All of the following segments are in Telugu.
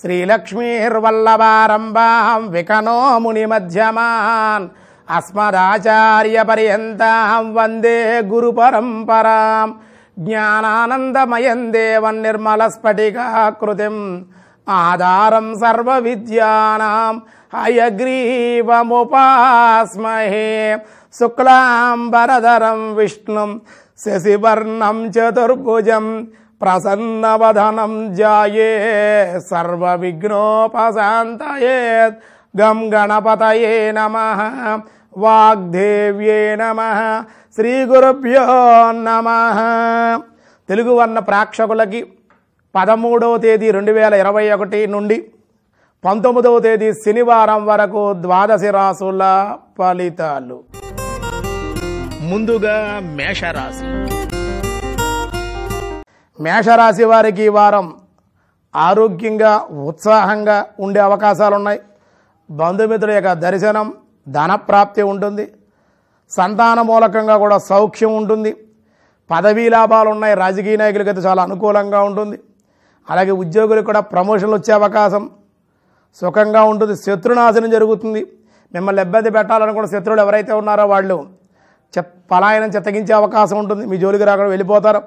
శ్రీలక్ష్మీర్వల్లవారంభాం వికనో ముని మధ్యమాన్ అస్మదాచార్య పర్యంతాం వందే గురు పరంపరాం జ్ఞానానందమయం దేవం నిర్మలస్ఫటికాకృతిం ఆధారం సర్వ విద్యానాం హయగ్రీవముపాస్మహే శుక్లాంబరధరం విష్ణుం శశివర్ణం చతుర్భుజం ప్రసన్నవధనం జాయే విఘ్నోపశాంతయే గం గణపతయే నమ వాగ్దేవ్యే నమ శ్రీగురుభ్యో నమ తెలుగు వర్ణ ప్రేక్షకులకి పదమూడవ తేదీ రెండు వేల ఇరవై ఒకటి నుండి పంతొమ్మిదవ తేదీ శనివారం వరకు ద్వాదశి రాసుల ఫలితాలు ముందుగా మేషరాశి మేషరాశి వారికి ఈ వారం ఆరోగ్యంగా ఉత్సాహంగా ఉండే అవకాశాలు ఉన్నాయి బంధుమిత్రుల యొక్క దర్శనం ధనప్రాప్తి ఉంటుంది సంతాన మూలకంగా కూడా సౌఖ్యం ఉంటుంది పదవీ లాభాలు ఉన్నాయి రాజకీయ నాయకులకి అయితే చాలా అనుకూలంగా ఉంటుంది అలాగే ఉద్యోగులకు కూడా ప్రమోషన్లు వచ్చే అవకాశం సుఖంగా ఉంటుంది శత్రునాశనం జరుగుతుంది మిమ్మల్ని ఇబ్బంది పెట్టాలని కూడా శత్రువులు ఎవరైతే ఉన్నారో వాళ్ళు చెప్ పలాయనం చెత్తగించే అవకాశం ఉంటుంది మీ జోలికి రాకుండా వెళ్ళిపోతారు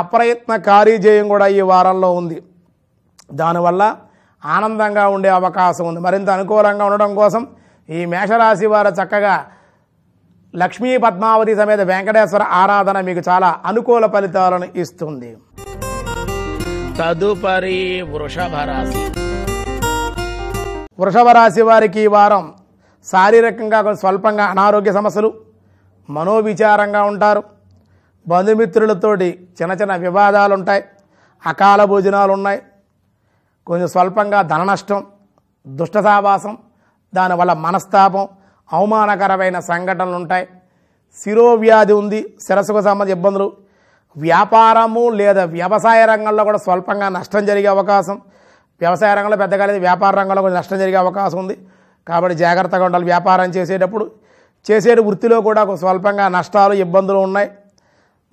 అప్రయత్న కార్యజేయం కూడా ఈ వారంలో ఉంది దానివల్ల ఆనందంగా ఉండే అవకాశం ఉంది మరింత అనుకూలంగా ఉండడం కోసం ఈ మేషరాశి వారు చక్కగా లక్ష్మీ పద్మావతి సమేత వెంకటేశ్వర ఆరాధన మీకు చాలా అనుకూల ఫలితాలను ఇస్తుంది తదుపరి వృషభ రాశి వృషభ రాశి వారికి ఈ వారం శారీరకంగా కొంచెం స్వల్పంగా అనారోగ్య సమస్యలు మనోవిచారంగా ఉంటారు బంధుమిత్రులతోటి చిన్న చిన్న వివాదాలు ఉంటాయి అకాల భోజనాలు ఉన్నాయి కొంచెం స్వల్పంగా ధన నష్టం దుష్ట సావాసం దానివల్ల మనస్తాపం అవమానకరమైన సంఘటనలు ఉంటాయి శిరోవ్యాధి ఉంది శిరసుకు సంబంధించి ఇబ్బందులు వ్యాపారము లేదా వ్యవసాయ రంగంలో కూడా స్వల్పంగా నష్టం జరిగే అవకాశం వ్యవసాయ రంగంలో పెద్దగా లేదు వ్యాపార రంగంలో కొంచెం నష్టం జరిగే అవకాశం ఉంది కాబట్టి జాగ్రత్తగా ఉండాలి వ్యాపారం చేసేటప్పుడు చేసే వృత్తిలో కూడా స్వల్పంగా నష్టాలు ఇబ్బందులు ఉన్నాయి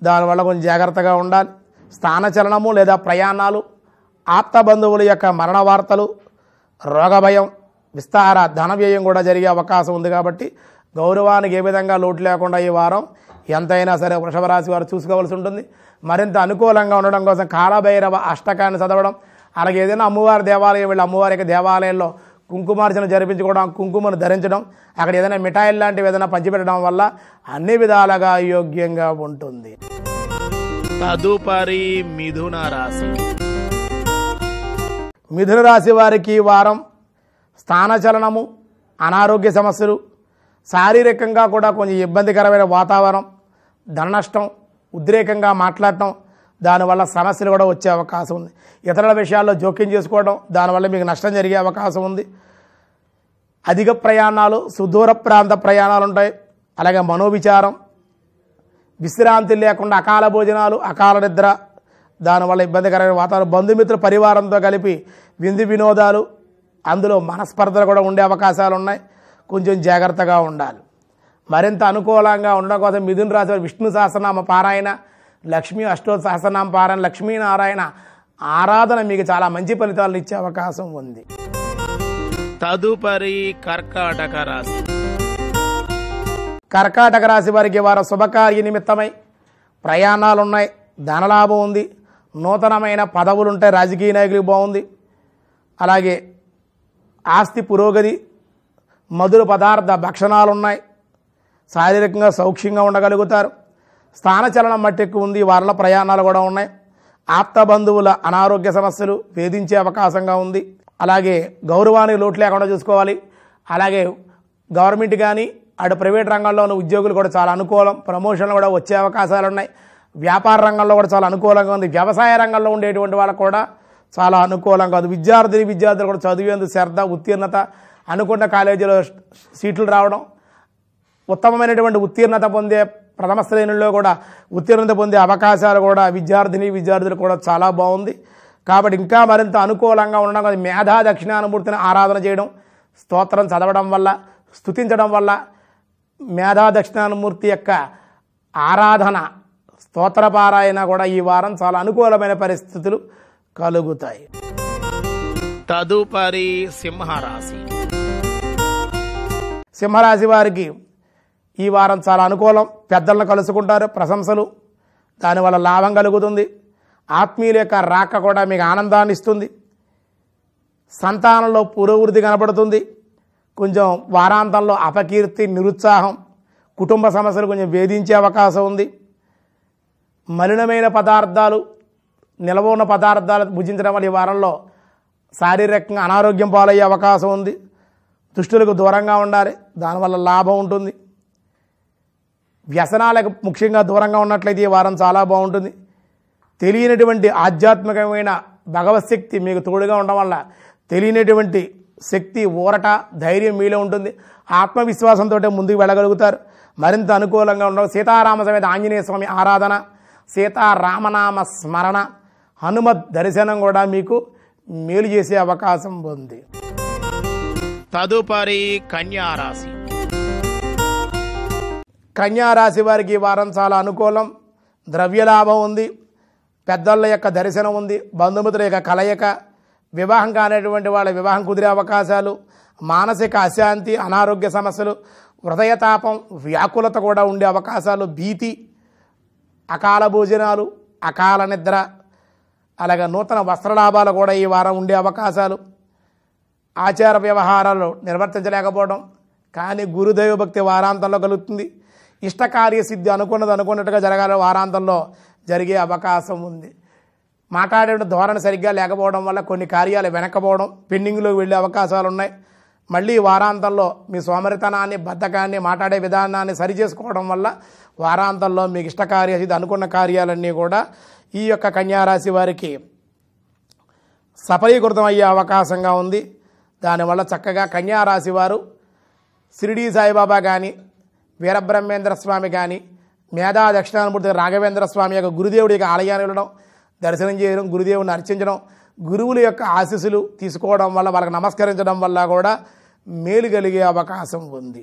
దానివల్ల కొంచెం జాగ్రత్తగా ఉండాలి స్థానచలనము లేదా ప్రయాణాలు ఆప్తబంధువుల యొక్క మరణ వార్తలు రోగభయం విస్తార ధన వ్యయం కూడా జరిగే అవకాశం ఉంది కాబట్టి గౌరవానికి ఏ విధంగా లోటు లేకుండా ఈ వారం ఎంతైనా సరే వృషభరాశి వారు చూసుకోవాల్సి ఉంటుంది మరింత అనుకూలంగా ఉండడం కోసం కాలభైరవ అష్టకాన్ని చదవడం అలాగే ఏదైనా అమ్మవారి దేవాలయం వెళ్ళి అమ్మవారి దేవాలయంలో కుంకుమార్చన జరిపించుకోవడం కుంకుమను ధరించడం అక్కడ ఏదైనా మిఠాయిలు లాంటివి ఏదైనా పంచిపెట్టడం వల్ల అన్ని విధాలుగా యోగ్యంగా ఉంటుంది తదుపరి మిథున రాశి మిథున రాశి వారికి వారం స్థానచలనము అనారోగ్య సమస్యలు శారీరకంగా కూడా కొంచెం ఇబ్బందికరమైన వాతావరణం ధన నష్టం ఉద్రేకంగా మాట్లాడటం దానివల్ల సమస్యలు కూడా వచ్చే అవకాశం ఉంది ఇతరుల విషయాల్లో జోక్యం చేసుకోవడం దానివల్ల మీకు నష్టం జరిగే అవకాశం ఉంది అధిక ప్రయాణాలు సుదూర ప్రాంత ప్రయాణాలు ఉంటాయి అలాగే మనోవిచారం విశ్రాంతి లేకుండా అకాల భోజనాలు అకాల నిద్ర దానివల్ల ఇబ్బందికరమైన వాతావరణం బంధుమిత్రుల పరివారంతో కలిపి విందు వినోదాలు అందులో మనస్పర్ధలు కూడా ఉండే అవకాశాలు ఉన్నాయి కొంచెం జాగ్రత్తగా ఉండాలి మరింత అనుకూలంగా ఉండడం కోసం మిథున్ రాశి విష్ణు సహస్రనామ పారాయణ లక్ష్మీ అష్టో సహసనాం పారాయణ లక్ష్మీనారాయణ ఆరాధన మీకు చాలా మంచి ఫలితాలు ఇచ్చే అవకాశం ఉంది తదుపరి కర్కాటక రాశి కర్కాటక రాశి వారికి వారు శుభకార్య నిమిత్తమై ప్రయాణాలు ఉన్నాయి ధనలాభం ఉంది నూతనమైన పదవులు ఉంటాయి రాజకీయ నాయకులకు బాగుంది అలాగే ఆస్తి పురోగతి మధుర పదార్థ భక్షణాలు ఉన్నాయి శారీరకంగా సౌక్ష్యంగా ఉండగలుగుతారు స్థానచలనం మట్టెక్కు ఉంది వారిలో ప్రయాణాలు కూడా ఉన్నాయి ఆప్తబంధువుల అనారోగ్య సమస్యలు వేధించే అవకాశంగా ఉంది అలాగే గౌరవానికి లోటు లేకుండా చూసుకోవాలి అలాగే గవర్నమెంట్ కానీ అటు ప్రైవేట్ రంగంలో ఉన్న ఉద్యోగులు కూడా చాలా అనుకూలం ప్రమోషన్లు కూడా వచ్చే అవకాశాలు ఉన్నాయి వ్యాపార రంగంలో కూడా చాలా అనుకూలంగా ఉంది వ్యవసాయ రంగంలో ఉండేటువంటి వాళ్ళకు కూడా చాలా అనుకూలంగా ఉంది విద్యార్థిని విద్యార్థులు కూడా చదివేందుకు శ్రద్ధ ఉత్తీర్ణత అనుకున్న కాలేజీలో సీట్లు రావడం ఉత్తమమైనటువంటి ఉత్తీర్ణత పొందే ప్రథమ శ్రేణుల్లో కూడా ఉత్తీర్ణత పొందే అవకాశాలు కూడా విద్యార్థిని విద్యార్థులు కూడా చాలా బాగుంది కాబట్టి ఇంకా మరింత అనుకూలంగా ఉండడం అది మేధా దక్షిణానుమూర్తిని ఆరాధన చేయడం స్తోత్రం చదవడం వల్ల స్థుతించడం వల్ల మేధా దక్షిణానుమూర్తి యొక్క ఆరాధన పారాయణ కూడా ఈ వారం చాలా అనుకూలమైన పరిస్థితులు కలుగుతాయి తదుపరి సింహరాశి సింహరాశి వారికి ఈ వారం చాలా అనుకూలం పెద్దలను కలుసుకుంటారు ప్రశంసలు దానివల్ల లాభం కలుగుతుంది ఆత్మీయుల యొక్క రాక కూడా మీకు ఆనందాన్ని ఇస్తుంది సంతానంలో పురోవృద్ధి కనపడుతుంది కొంచెం వారాంతంలో అపకీర్తి నిరుత్సాహం కుటుంబ సమస్యలు కొంచెం వేధించే అవకాశం ఉంది మలినమైన పదార్థాలు నిలవ ఉన్న పదార్థాలు భుజించడం వల్ల ఈ వారంలో శారీరకంగా అనారోగ్యం పాలయ్యే అవకాశం ఉంది దుష్టులకు దూరంగా ఉండాలి దానివల్ల లాభం ఉంటుంది వ్యసనాలకు ముఖ్యంగా దూరంగా ఉన్నట్లయితే ఈ వారం చాలా బాగుంటుంది తెలియనటువంటి ఆధ్యాత్మికమైన భగవశక్తి మీకు తోడుగా ఉండడం వల్ల తెలియనటువంటి శక్తి ఊరట ధైర్యం మీలో ఉంటుంది ఆత్మవిశ్వాసంతో ముందుకు వెళ్ళగలుగుతారు మరింత అనుకూలంగా ఉండవు సీతారామ సమేత ఆంజనేయ స్వామి ఆరాధన సీతారామనామ స్మరణ హనుమత్ దర్శనం కూడా మీకు మేలు చేసే అవకాశం ఉంది తదుపరి కన్యారాశి కన్యారాశి వారికి ఈ వారం చాలా అనుకూలం ద్రవ్యలాభం ఉంది పెద్దళ్ళ యొక్క దర్శనం ఉంది బంధుమిత్రుల యొక్క కలయిక వివాహం కానటువంటి వాళ్ళ వివాహం కుదిరే అవకాశాలు మానసిక అశాంతి అనారోగ్య సమస్యలు హృదయతాపం వ్యాకులత కూడా ఉండే అవకాశాలు భీతి అకాల భోజనాలు అకాల నిద్ర అలాగే నూతన వస్త్రలాభాలు కూడా ఈ వారం ఉండే అవకాశాలు ఆచార వ్యవహారాలు నిర్వర్తించలేకపోవడం కానీ గురుదైవ భక్తి వారాంతంలో కలుగుతుంది కార్యసిద్ధి అనుకున్నది అనుకున్నట్టుగా జరగాలి వారాంతంలో జరిగే అవకాశం ఉంది మాట్లాడే ధోరణి సరిగ్గా లేకపోవడం వల్ల కొన్ని కార్యాలు వెనకపోవడం పెండింగ్లో వెళ్ళే అవకాశాలు ఉన్నాయి మళ్ళీ వారాంతంలో మీ సోమరితనాన్ని బద్ధకాన్ని మాట్లాడే విధానాన్ని సరి చేసుకోవడం వల్ల వారాంతంలో మీకు ఇష్టకార్యసిద్ధి అనుకున్న కార్యాలన్నీ కూడా ఈ యొక్క కన్యారాశి వారికి సఫలీకృతం అయ్యే అవకాశంగా ఉంది దానివల్ల చక్కగా కన్యారాశి వారు షిరిడీ సాయిబాబా కానీ వీరబ్రహ్మేంద్ర స్వామి కానీ మేధా దక్షిణామూర్తి రాఘవేంద్ర స్వామి యొక్క గురుదేవుడి యొక్క ఆలయాన్ని వెళ్ళడం దర్శనం చేయడం గురుదేవుని అర్చించడం గురువుల యొక్క ఆశీస్సులు తీసుకోవడం వల్ల వాళ్ళకి నమస్కరించడం వల్ల కూడా మేలు కలిగే అవకాశం ఉంది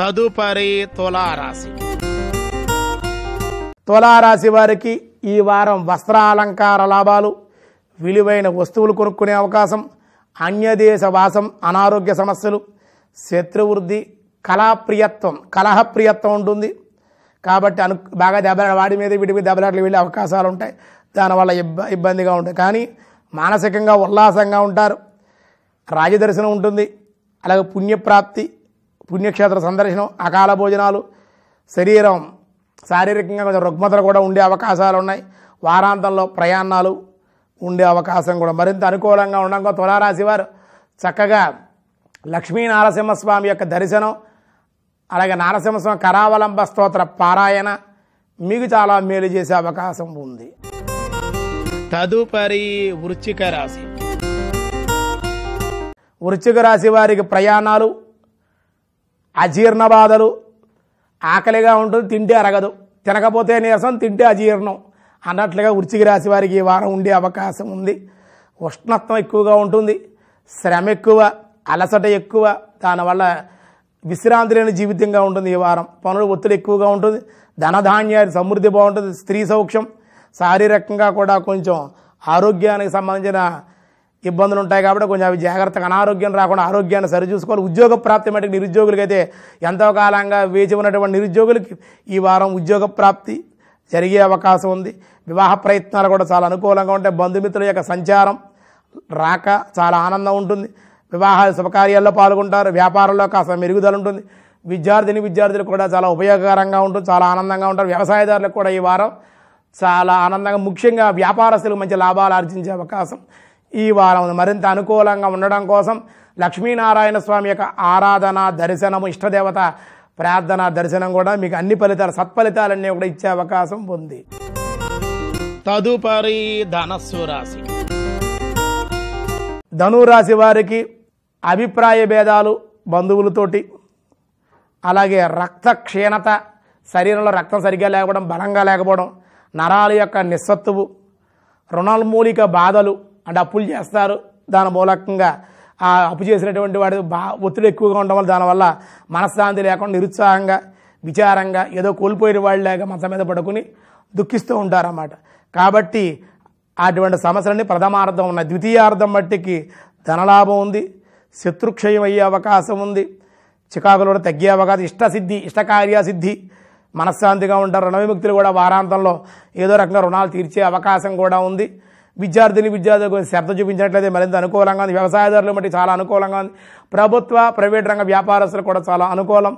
తదుపరి తులారాశి తులారాశి వారికి ఈ వారం వస్త్ర అలంకార లాభాలు విలువైన వస్తువులు కొనుక్కునే అవకాశం అన్యదేశ వాసం అనారోగ్య సమస్యలు శత్రువృద్ధి కళాప్రియత్వం కలహప్రియత్వం ఉంటుంది కాబట్టి అను బాగా దెబ్బ వాడి మీద వీటి మీద దెబ్బలాటలు వెళ్ళే అవకాశాలు ఉంటాయి దానివల్ల ఇబ్బ ఇబ్బందిగా ఉంటాయి కానీ మానసికంగా ఉల్లాసంగా ఉంటారు రాజదర్శనం ఉంటుంది అలాగే పుణ్యప్రాప్తి పుణ్యక్షేత్ర సందర్శనం అకాల భోజనాలు శరీరం శారీరకంగా కొంచెం రుగ్మతలు కూడా ఉండే అవకాశాలు ఉన్నాయి వారాంతంలో ప్రయాణాలు ఉండే అవకాశం కూడా మరింత అనుకూలంగా ఉండగా తులారాశి వారు చక్కగా లక్ష్మీ నరసింహస్వామి యొక్క దర్శనం అలాగే నారసింహస్వామి కరావలంబ స్తోత్ర పారాయణ మీకు చాలా మేలు చేసే అవకాశం ఉంది తదుపరి వృచ్చిక రాశి వృచ్చిక రాశి వారికి ప్రయాణాలు అజీర్ణ బాధలు ఆకలిగా ఉంటుంది తింటే అరగదు తినకపోతే నీరసం తింటే అజీర్ణం అన్నట్లుగా వృచ్చిక రాశి వారికి ఈ వారం ఉండే అవకాశం ఉంది ఉష్ణత్వం ఎక్కువగా ఉంటుంది శ్రమ ఎక్కువ అలసట ఎక్కువ దానివల్ల విశ్రాంతి లేని జీవితంగా ఉంటుంది ఈ వారం పనులు ఒత్తిడి ఎక్కువగా ఉంటుంది ధనధాన్యాలు సమృద్ధి బాగుంటుంది స్త్రీ సౌక్ష్యం శారీరకంగా కూడా కొంచెం ఆరోగ్యానికి సంబంధించిన ఇబ్బందులు ఉంటాయి కాబట్టి కొంచెం అవి జాగ్రత్తగా అనారోగ్యం రాకుండా ఆరోగ్యాన్ని సరిచూసుకోవాలి ఉద్యోగ ప్రాప్తి మటుకు నిరుద్యోగులకి అయితే ఎంతో కాలంగా వేచి ఉన్నటువంటి నిరుద్యోగులకి ఈ వారం ఉద్యోగ ప్రాప్తి జరిగే అవకాశం ఉంది వివాహ ప్రయత్నాలు కూడా చాలా అనుకూలంగా ఉంటాయి బంధుమిత్రుల యొక్క సంచారం రాక చాలా ఆనందం ఉంటుంది వివాహ శుభకార్యాల్లో పాల్గొంటారు వ్యాపారంలో కాస్త మెరుగుదల ఉంటుంది విద్యార్థిని విద్యార్థులు కూడా చాలా ఉపయోగకరంగా ఉంటుంది చాలా ఆనందంగా ఉంటారు వ్యవసాయదారులకు కూడా ఈ వారం చాలా ఆనందంగా ముఖ్యంగా వ్యాపారస్తులకు మంచి లాభాలు ఆర్జించే అవకాశం ఈ వారం మరింత అనుకూలంగా ఉండడం కోసం లక్ష్మీనారాయణ స్వామి యొక్క ఆరాధన దర్శనము ఇష్టదేవత ప్రార్థన దర్శనం కూడా మీకు అన్ని ఫలితాలు సత్ఫలితాలన్నీ కూడా ఇచ్చే అవకాశం ఉంది తదుపరి ధనస్సు రాశి ధనురాశి వారికి అభిప్రాయ భేదాలు బంధువులతోటి అలాగే రక్త క్షీణత శరీరంలో రక్తం సరిగ్గా లేకపోవడం బలంగా లేకపోవడం నరాల యొక్క నిస్సత్తువు రుణాల్మూలిక బాధలు అంటే అప్పులు చేస్తారు దాని మూలకంగా ఆ అప్పు చేసినటువంటి వాడి బా ఒత్తిడి ఎక్కువగా ఉండడం వల్ల దానివల్ల మనశ్శాంతి లేకుండా నిరుత్సాహంగా విచారంగా ఏదో కోల్పోయిన వాళ్ళు మంచం మీద పడుకుని దుఃఖిస్తూ ఉంటారన్నమాట కాబట్టి అటువంటి సమస్యలన్నీ ప్రథమార్థం ఉన్న ద్వితీయార్థం మట్టికి ధనలాభం ఉంది శత్రుక్షయం అయ్యే అవకాశం ఉంది చికాకులో కూడా తగ్గే అవకాశం ఇష్టసిద్ధి ఇష్టకార్యసిద్ధి మనశ్శాంతిగా ఉంటారు విముక్తులు కూడా వారాంతంలో ఏదో రకంగా రుణాలు తీర్చే అవకాశం కూడా ఉంది విద్యార్థిని విద్యార్థులకు శ్రద్ధ చూపించినట్లయితే మరింత అనుకూలంగా ఉంది వ్యవసాయదారులు బట్టి చాలా అనుకూలంగా ఉంది ప్రభుత్వ ప్రైవేట్ రంగ వ్యాపారస్తులు కూడా చాలా అనుకూలం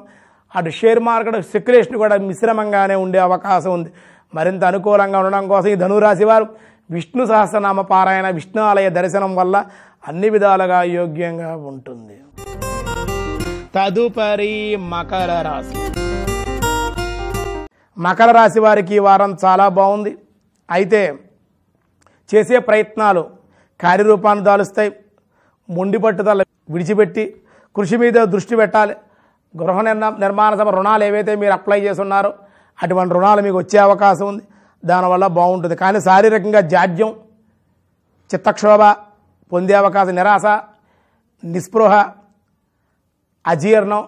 అటు షేర్ మార్కెట్ సెక్యులేషన్ కూడా మిశ్రమంగానే ఉండే అవకాశం ఉంది మరింత అనుకూలంగా ఉండడం కోసం ఈ ధనురాశి వారు విష్ణు సహస్రనామ పారాయణ విష్ణు ఆలయ దర్శనం వల్ల అన్ని విధాలుగా యోగ్యంగా ఉంటుంది తదుపరి మకర రాశి మకర రాశి వారికి ఈ వారం చాలా బాగుంది అయితే చేసే ప్రయత్నాలు కార్యరూపాన్ని దాలుస్తాయి మొండి పట్టుదల విడిచిపెట్టి కృషి మీద దృష్టి పెట్టాలి గృహ నిర్ణ నిర్మాణ సభ రుణాలు ఏవైతే మీరు అప్లై చేస్తున్నారో అటువంటి రుణాలు మీకు వచ్చే అవకాశం ఉంది దానివల్ల బాగుంటుంది కానీ శారీరకంగా జాడ్యం చిత్తక్షోభ పొందే అవకాశం నిరాశ నిస్పృహ అజీర్ణం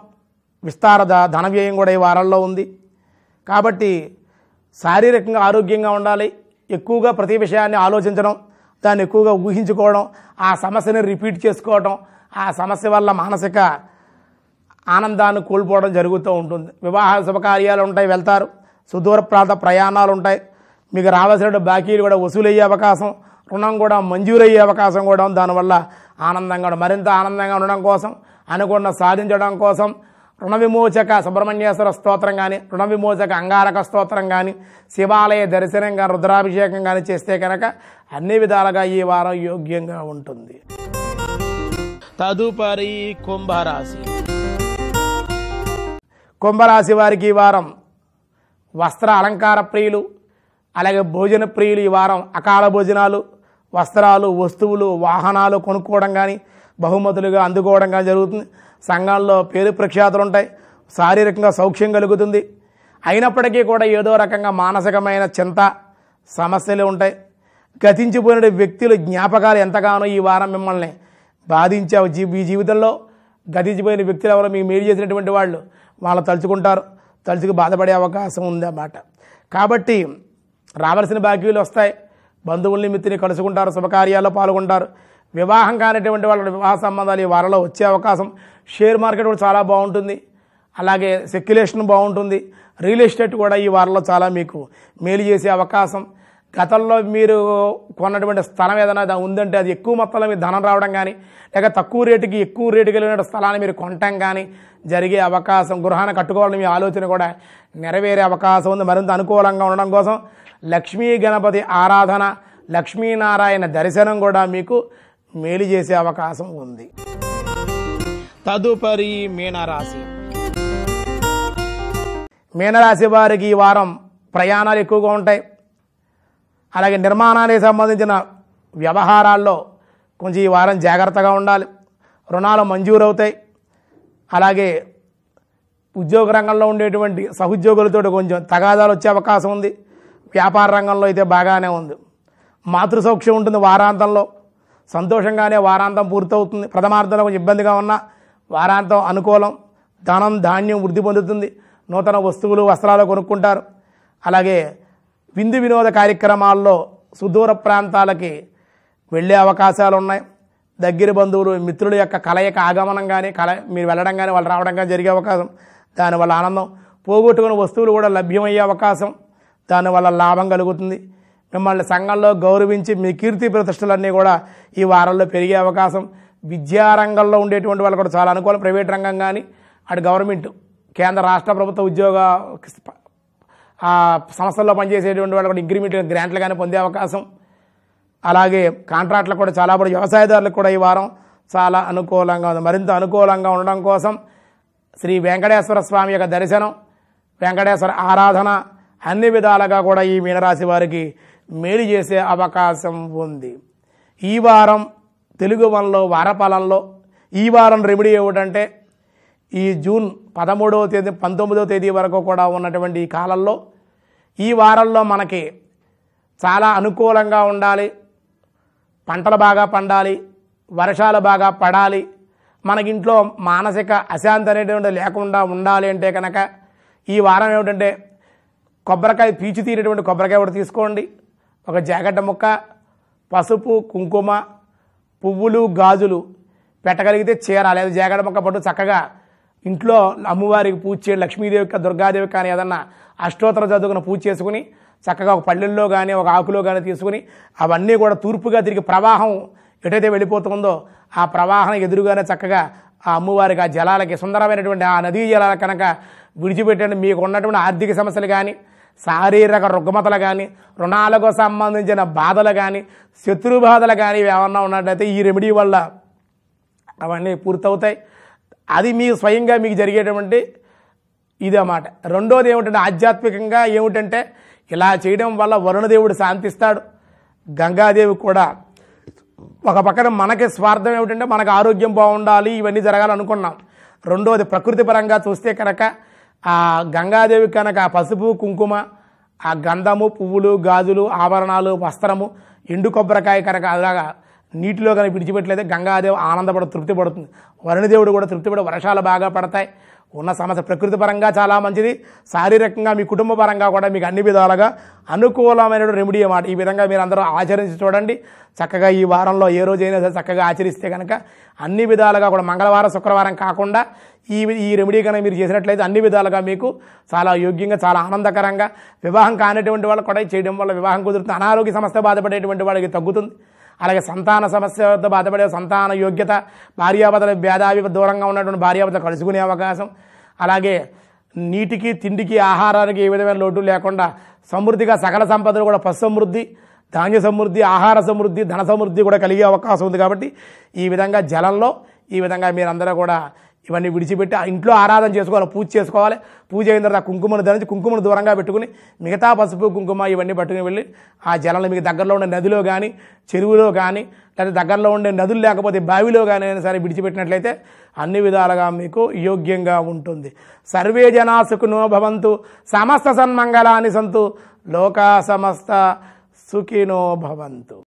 విస్తార ధన వ్యయం కూడా ఈ వారాల్లో ఉంది కాబట్టి శారీరకంగా ఆరోగ్యంగా ఉండాలి ఎక్కువగా ప్రతి విషయాన్ని ఆలోచించడం దాన్ని ఎక్కువగా ఊహించుకోవడం ఆ సమస్యని రిపీట్ చేసుకోవడం ఆ సమస్య వల్ల మానసిక ఆనందాన్ని కోల్పోవడం జరుగుతూ ఉంటుంది వివాహ శుభకార్యాలు ఉంటాయి వెళ్తారు సుదూర ప్రాంత ప్రయాణాలు ఉంటాయి మీకు రావాల్సిన బాకీలు కూడా వసూలయ్యే అవకాశం రుణం కూడా మంజూరయ్యే అవకాశం కూడా ఉంది దానివల్ల ఆనందంగా మరింత ఆనందంగా ఉండడం కోసం అనుకున్న సాధించడం కోసం రుణ విమోచక సుబ్రహ్మణ్యేశ్వర స్తోత్రం కానీ రుణ విమోచక అంగారక స్తోత్రం కానీ శివాలయ దర్శనం కానీ రుద్రాభిషేకం కానీ చేస్తే కనుక అన్ని విధాలుగా ఈ వారం యోగ్యంగా ఉంటుంది తదుపరి కుంభరాశి కుంభరాశి వారికి ఈ వారం వస్త్ర అలంకార ప్రియులు అలాగే భోజన ప్రియులు ఈ వారం అకాల భోజనాలు వస్త్రాలు వస్తువులు వాహనాలు కొనుక్కోవడం కానీ బహుమతులుగా అందుకోవడం కానీ జరుగుతుంది సంఘాల్లో పేరు ప్రఖ్యాతులు ఉంటాయి శారీరకంగా సౌఖ్యం కలుగుతుంది అయినప్పటికీ కూడా ఏదో రకంగా మానసికమైన చింత సమస్యలు ఉంటాయి గతించిపోయిన వ్యక్తుల జ్ఞాపకాలు ఎంతగానో ఈ వారం మిమ్మల్ని బాధించావు జీ ఈ జీవితంలో గతించిపోయిన వ్యక్తులు ఎవరో మీకు మేలు చేసినటువంటి వాళ్ళు వాళ్ళు తలుచుకుంటారు తలుచుకు బాధపడే అవకాశం ఉందన్నమాట కాబట్టి రావాల్సిన బాకీలు వస్తాయి బంధువుల్ని మిత్రుని కలుసుకుంటారు శుభకార్యాల్లో పాల్గొంటారు వివాహం కానిటువంటి వాళ్ళ వివాహ సంబంధాలు ఈ వారంలో వచ్చే అవకాశం షేర్ మార్కెట్ కూడా చాలా బాగుంటుంది అలాగే సెక్యులేషన్ బాగుంటుంది రియల్ ఎస్టేట్ కూడా ఈ వారంలో చాలా మీకు మేలు చేసే అవకాశం గతంలో మీరు కొన్నటువంటి స్థలం ఏదైనా ఉందంటే అది ఎక్కువ మొత్తంలో మీరు ధనం రావడం కానీ లేక తక్కువ రేటుకి ఎక్కువ రేటుకి వెళ్ళిన స్థలాన్ని మీరు కొనటం కానీ జరిగే అవకాశం గృహాన్ని కట్టుకోవాలని మీ ఆలోచన కూడా నెరవేరే అవకాశం ఉంది మరింత అనుకూలంగా ఉండడం కోసం లక్ష్మీ గణపతి ఆరాధన లక్ష్మీనారాయణ దర్శనం కూడా మీకు మేలు చేసే అవకాశం ఉంది తదుపరి మీనరాశి మీనరాశి వారికి ఈ వారం ప్రయాణాలు ఎక్కువగా ఉంటాయి అలాగే నిర్మాణానికి సంబంధించిన వ్యవహారాల్లో కొంచెం ఈ వారం జాగ్రత్తగా ఉండాలి రుణాలు మంజూరవుతాయి అలాగే ఉద్యోగ రంగంలో ఉండేటువంటి సహుద్యోగులతో కొంచెం తగాదాలు వచ్చే అవకాశం ఉంది వ్యాపార రంగంలో అయితే బాగానే ఉంది మాతృ ఉంటుంది వారాంతంలో సంతోషంగానే వారాంతం పూర్తవుతుంది ప్రథమార్థంలో కొంచెం ఇబ్బందిగా ఉన్నా వారాంతం అనుకూలం ధనం ధాన్యం వృద్ధి పొందుతుంది నూతన వస్తువులు వస్త్రాలు కొనుక్కుంటారు అలాగే విందు వినోద కార్యక్రమాల్లో సుదూర ప్రాంతాలకి వెళ్ళే అవకాశాలు ఉన్నాయి దగ్గర బంధువులు మిత్రుల యొక్క కలయిక ఆగమనం కానీ కల మీరు వెళ్ళడం కానీ వాళ్ళు రావడం కానీ జరిగే అవకాశం దానివల్ల ఆనందం పోగొట్టుకున్న వస్తువులు కూడా లభ్యమయ్యే అవకాశం దానివల్ల లాభం కలుగుతుంది మిమ్మల్ని సంఘంలో గౌరవించి మీ కీర్తి ప్రతిష్టలన్నీ కూడా ఈ వారంలో పెరిగే అవకాశం విద్యారంగంలో ఉండేటువంటి వాళ్ళు కూడా చాలా అనుకూలం ప్రైవేట్ రంగం కానీ అటు గవర్నమెంట్ కేంద్ర రాష్ట్ర ప్రభుత్వ ఉద్యోగ సంస్థల్లో పనిచేసేటువంటి వాళ్ళు కూడా ఇంక్రిమెంట్ గ్రాంట్లు కానీ పొందే అవకాశం అలాగే కాంట్రాక్ట్లు కూడా చాలా కూడా వ్యవసాయదారులకు కూడా ఈ వారం చాలా అనుకూలంగా ఉంది మరింత అనుకూలంగా ఉండడం కోసం శ్రీ వెంకటేశ్వర స్వామి యొక్క దర్శనం వెంకటేశ్వర ఆరాధన అన్ని విధాలుగా కూడా ఈ మీనరాశి వారికి మేలు చేసే అవకాశం ఉంది ఈ వారం తెలుగు వనలో వారపాలంలో ఈ వారం రెమెడీ ఏమిటంటే ఈ జూన్ పదమూడవ తేదీ పంతొమ్మిదవ తేదీ వరకు కూడా ఉన్నటువంటి ఈ కాలంలో ఈ వారంలో మనకి చాలా అనుకూలంగా ఉండాలి పంటలు బాగా పండాలి వర్షాలు బాగా పడాలి మనకింట్లో మానసిక అశాంతి అనేటువంటి లేకుండా ఉండాలి అంటే కనుక ఈ వారం ఏమిటంటే కొబ్బరికాయ పీచు తీరేటువంటి కొబ్బరికాయ ఒకటి తీసుకోండి ఒక జాకెట్ ముక్క పసుపు కుంకుమ పువ్వులు గాజులు పెట్టగలిగితే చీర లేదు జాగ్రత్త ముక్క పట్టు చక్కగా ఇంట్లో అమ్మవారికి పూజ చేయడం లక్ష్మీదేవికి దుర్గాదేవి కానీ ఏదన్నా అష్టోత్తర చదువుకుని పూజ చేసుకుని చక్కగా ఒక పళ్ళెల్లో కానీ ఒక ఆకులో కానీ తీసుకుని అవన్నీ కూడా తూర్పుగా తిరిగి ప్రవాహం ఎటైతే వెళ్ళిపోతుందో ఆ ప్రవాహం ఎదురుగానే చక్కగా ఆ అమ్మవారికి ఆ జలాలకి సుందరమైనటువంటి ఆ నదీ జలాల కనుక విడిచిపెట్టండి మీకు ఉన్నటువంటి ఆర్థిక సమస్యలు కానీ శారీరక రుగ్మతలు కానీ రుణాలకు సంబంధించిన బాధలు కానీ శత్రు బాధలు కానీ ఏమన్నా ఉన్నట్లయితే ఈ రెమెడీ వల్ల అవన్నీ పూర్తవుతాయి అది మీకు స్వయంగా మీకు జరిగేటువంటి అన్నమాట రెండోది ఏమిటంటే ఆధ్యాత్మికంగా ఏమిటంటే ఇలా చేయడం వల్ల వరుణదేవుడు శాంతిస్తాడు గంగాదేవి కూడా ఒక పక్కన మనకి స్వార్థం ఏమిటంటే మనకు ఆరోగ్యం బాగుండాలి ఇవన్నీ జరగాలనుకున్నాం రెండోది ప్రకృతి పరంగా చూస్తే కనుక ఆ గంగాదేవి కనుక పసుపు కుంకుమ ఆ గంధము పువ్వులు గాజులు ఆభరణాలు వస్త్రము ఎండు కొబ్బరికాయ కనుక అలాగా నీటిలో కానీ విడిచిపెట్టలేదు గంగాదేవి ఆనందపడ తృప్తి పడుతుంది వరుణదేవుడు కూడా తృప్తిపడి వర్షాలు బాగా పడతాయి ఉన్న సమస్య ప్రకృతి పరంగా చాలా మంచిది శారీరకంగా మీ కుటుంబ పరంగా కూడా మీకు అన్ని విధాలుగా అనుకూలమైన రెమెడీ అన్నమాట ఈ విధంగా మీరు అందరూ ఆచరించి చూడండి చక్కగా ఈ వారంలో ఏ రోజైనా సరే చక్కగా ఆచరిస్తే కనుక అన్ని విధాలుగా కూడా మంగళవారం శుక్రవారం కాకుండా ఈ ఈ రెమెడీ కనుక మీరు చేసినట్లయితే అన్ని విధాలుగా మీకు చాలా యోగ్యంగా చాలా ఆనందకరంగా వివాహం కానిటువంటి వాళ్ళు కూడా చేయడం వల్ల వివాహం కుదురుతుంది అనారోగ్య సమస్య బాధపడేటువంటి వాళ్ళకి తగ్గుతుంది అలాగే సంతాన సమస్యతో బాధపడే సంతాన యోగ్యత భార్యాభర్తల భేదావి దూరంగా ఉన్నటువంటి భార్యాభర్తలు కలుసుకునే అవకాశం అలాగే నీటికి తిండికి ఆహారానికి ఏ విధమైన లోటు లేకుండా సమృద్ధిగా సకల సంపదలు కూడా పశు సమృద్ధి ధాన్య సమృద్ధి ఆహార సమృద్ధి ధన సమృద్ధి కూడా కలిగే అవకాశం ఉంది కాబట్టి ఈ విధంగా జలంలో ఈ విధంగా మీరందరూ కూడా ఇవన్నీ విడిచిపెట్టి ఇంట్లో ఆరాధన చేసుకోవాలి పూజ చేసుకోవాలి పూజ అయిన తర్వాత కుంకుమను ధరించి కుంకుమను దూరంగా పెట్టుకుని మిగతా పసుపు కుంకుమ ఇవన్నీ పట్టుకుని వెళ్ళి ఆ జలాలను మీకు దగ్గరలో ఉండే నదిలో కానీ చెరువులో కానీ లేదా దగ్గరలో ఉండే నదులు లేకపోతే బావిలో కానీ అయినా సరే విడిచిపెట్టినట్లయితే అన్ని విధాలుగా మీకు యోగ్యంగా ఉంటుంది సర్వే జనాసుకునో భవంతు సమస్త సన్మంగళాన్ని సంతు లోకా సమస్త సుఖినో భవంతు